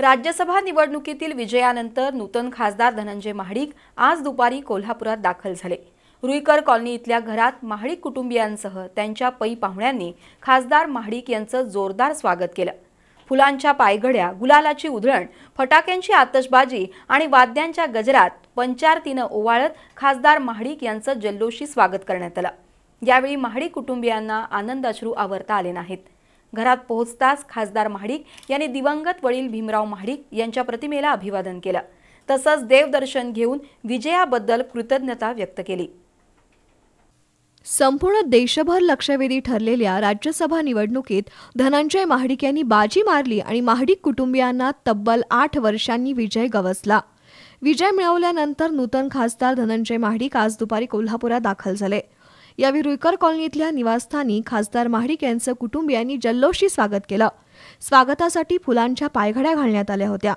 राज्यसभा निवडणुकीतील विजयानंतर नूतन खासदार धनंजय महाडिक आज दुपारी कोल्हापुरात दाखल झाले रुईकर कॉलनी इथल्या घरात महाडिक कुटुंबियांसह त्यांच्या पै पाहुण्यांनी खासदार महाडिक यांचं जोरदार स्वागत केलं फुलांच्या पायघड्या गुलालाची उधळण फटाक्यांची आतषबाजी आणि वाद्यांच्या गजरात पंचारतीनं ओवाळत खासदार महाडिक यांचं जल्लोषी स्वागत करण्यात आलं यावेळी महाडिक कुटुंबियांना आनंदाश्रू आवरता आले नाहीत घरात पोहोचताच खासदार महाडिक यांनी दिवंगत वडील भीमराव महाडिक यांच्या प्रतिमेला अभिवादन केलं तसंच देवदर्शन घेऊन विजयाबद्दल कृतज्ञता व्यक्त केली संपूर्ण देशभर लक्षवेधी ठरलेल्या राज्यसभा निवडणुकीत धनंजय महाडिक यांनी बाजी मारली आणि महाडिक कुटुंबियांना तब्बल आठ वर्षांनी विजय गवसला विजय मिळवल्यानंतर नूतन खासदार धनंजय महाडिक आज दुपारी कोल्हापुरात दाखल झाले यावेळी रुईकर कॉलनीतल्या निवासस्थानी खासदार महाडिक यांचं कुटुंबियांनी जल्लोषी स्वागत केलं स्वागतासाठी फुलांच्या पायघड्या घालण्यात आल्या होत्या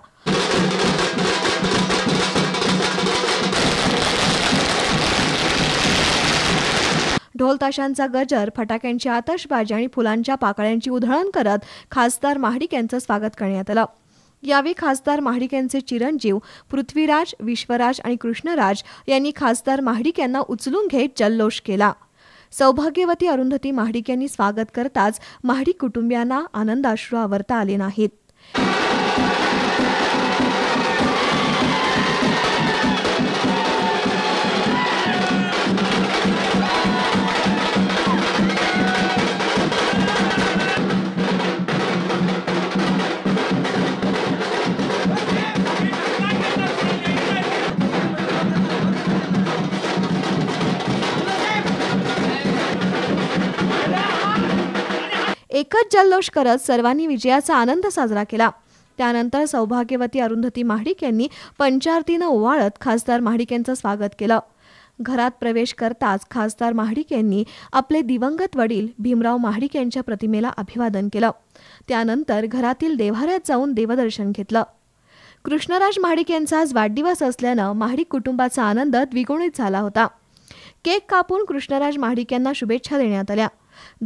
ढोलताशांचा गजर फटाक्यांची आतषबाजी आणि फुलांच्या पाकळ्यांची उधळण करत खासदार महाडिक यांचं स्वागत करण्यात आलं यावेळी खासदार महाडिक यांचे चिरंजीव पृथ्वीराज विश्वराज आणि कृष्णराज यांनी खासदार महाडिक यांना उचलून घेत जल्लोष केला सौभाग्यवती अरुंधती महाडिक यांनी स्वागत करताच महाडिक कुटुंबियांना आनंदाश्रू आवरता आले नाहीत एकच जल्लोष करत सर्वांनी विजयाचा आनंद साजरा केला त्यानंतर सौभाग्यवती अरुंधती महाडिक यांनी पंचारतीनं ओवाळत खासदार महाडिक यांचं स्वागत केलं घरात प्रवेश करताच खासदार महाडिक यांनी आपले दिवंगत वडील भीमराव महाडिक यांच्या प्रतिमेला अभिवादन केलं त्यानंतर घरातील देव्हाऱ्यात जाऊन देवदर्शन घेतलं कृष्णराज महाडिक यांचा आज वाढदिवस असल्यानं महाडिक कुटुंबाचा आनंद द्विगुणित झाला होता केक कापून कृष्णराज महाडिक यांना शुभेच्छा देण्यात आल्या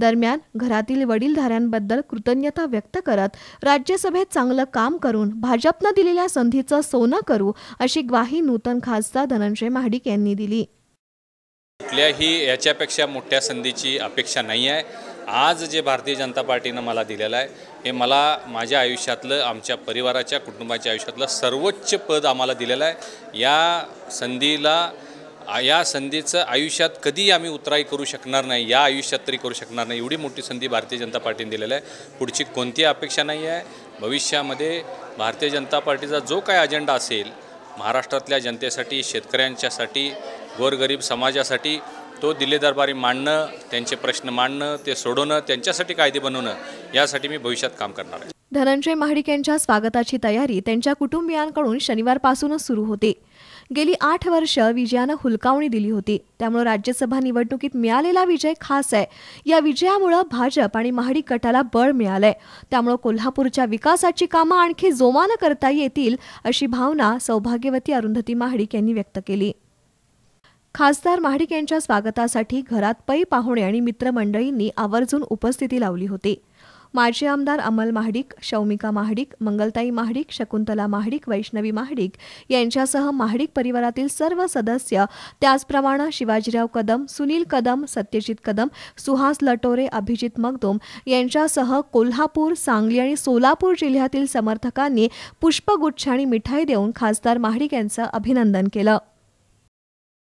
दरम्यान घरातील वडीलधाऱ्यांबद्दल कृतज्ञता व्यक्त करत राज्यसभेत चांगलं काम करून भाजपनं दिलेल्या संधीचं सोनं करू अशी ग्वाही नूतन खासदार धनंजय महाडिक यांनी दिली कुठल्याही याच्यापेक्षा मोठ्या संधीची अपेक्षा नाही आहे आज जे भारतीय जनता पार्टीनं मला दिलेलं आहे हे मला माझ्या आयुष्यातलं आमच्या परिवाराच्या कुटुंबाच्या आयुष्यातलं सर्वोच्च पद आम्हाला दिलेलं आहे या संधीला या संधीचं आयुष्यात कधी आम्ही उतराई करू शकणार नाही या आयुष्यात तरी करू शकणार नाही एवढी मोठी संधी भारतीय जनता पार्टीने दिलेली आहे पुढची कोणती अपेक्षा नाही आहे भविष्यामध्ये भारतीय जनता पार्टीचा जो काय अजेंडा असेल महाराष्ट्रातल्या जनतेसाठी शेतकऱ्यांच्यासाठी गोरगरीब समाजासाठी तो दिलेदरबारी मांडणं त्यांचे प्रश्न मांडणं ते सोडवणं त्यांच्यासाठी कायदे बनवणं यासाठी मी भविष्यात काम करणार आहे धनंजय महाडिक यांच्या स्वागताची तयारी त्यांच्या कुटुंबियांकडून शनिवारपासूनच सुरू होते गेली आठ वर्ष विजयानं हुलकावणी दिली होती त्यामुळे राज्यसभा निवडणुकीत मिळालेला विजय खास आहे या विजयामुळे भाजप आणि महाडी गटाला बळ मिळालंय त्यामुळे कोल्हापूरच्या विकासाची कामं आणखी जोमानं करता येतील अशी भावना सौभाग्यवती अरुंधती महाडिक यांनी व्यक्त केली खासदार महाडिक यांच्या स्वागतासाठी घरात पै पाहुणे आणि मित्रमंडळींनी आवर्जून उपस्थिती लावली होती माजी आमदार अमल महाडिक शौमिका महाडिक मंगलताई महाडिक शकुंतला महाडिक वैष्णवी महाडिक यांच्यासह महाडिक परिवारातील सर्व सदस्य त्याचप्रमाणे शिवाजीराव कदम सुनील कदम सत्यजित कदम सुहास लटोरे अभिजित मगदोम यांच्यासह कोल्हापूर सांगली आणि सोलापूर जिल्ह्यातील समर्थकांनी पुष्पगुच्छ आणि मिठाई देऊन खासदार महाडिक यांचं अभिनंदन केलं